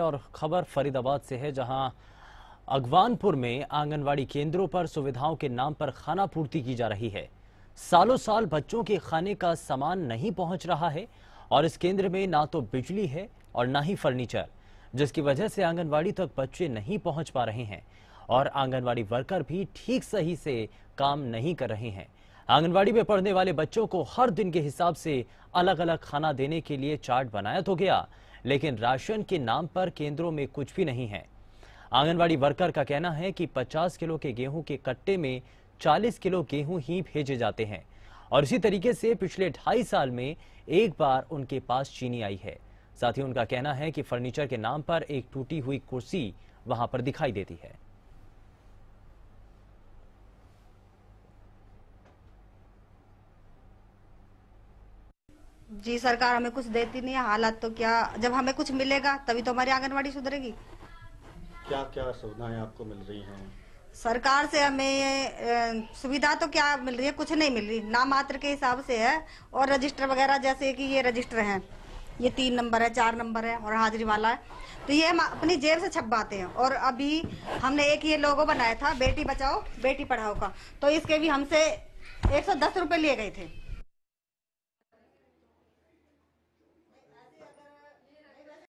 और खबर फरीदाबाद से है जहां अगवानपुर में आंगनवाड़ी केंद्रों पर सुविधाओं के नाम पर खाना पूर्ति की जा रही है सालों साल बच्चों के खाने का सामान नहीं पहुंच रहा है और इस केंद्र में ना तो बिजली है और ना ही फर्नीचर जिसकी वजह से आंगनवाड़ी तक बच्चे नहीं पहुंच पा रहे हैं और आंगनवाड़ी वर्कर भी ठीक सही से काम नहीं कर रहे हैं आंगनवाड़ी में पढ़ने वाले बच्चों को हर दिन के हिसाब से अलग अलग खाना देने के लिए चार्ट बनाया तो गया लेकिन राशन के नाम पर केंद्रों में कुछ भी नहीं है आंगनबाड़ी वर्कर का कहना है कि 50 किलो के गेहूं के कट्टे में 40 किलो गेहूं ही भेजे जाते हैं और इसी तरीके से पिछले ढाई साल में एक बार उनके पास चीनी आई है साथ ही उनका कहना है कि फर्नीचर के नाम पर एक टूटी हुई कुर्सी वहां पर दिखाई देती है जी सरकार हमें कुछ देती नहीं है हालात तो क्या जब हमें कुछ मिलेगा तभी तो हमारी आंगनबाड़ी सुधरेगी क्या क्या सुविधाएं आपको मिल रही हैं सरकार से हमें सुविधा तो क्या मिल रही है कुछ नहीं मिल रही नाम मात्र के हिसाब से है और रजिस्टर वगैरह जैसे कि ये रजिस्टर है ये तीन नंबर है चार नंबर है और हाजरी वाला है तो ये हम अपनी जेब से छपवाते हैं और अभी हमने एक ये लोगो बनाया था बेटी बचाओ बेटी पढ़ाओ का तो इसके भी हमसे एक सौ दस रुपये लिए गए थे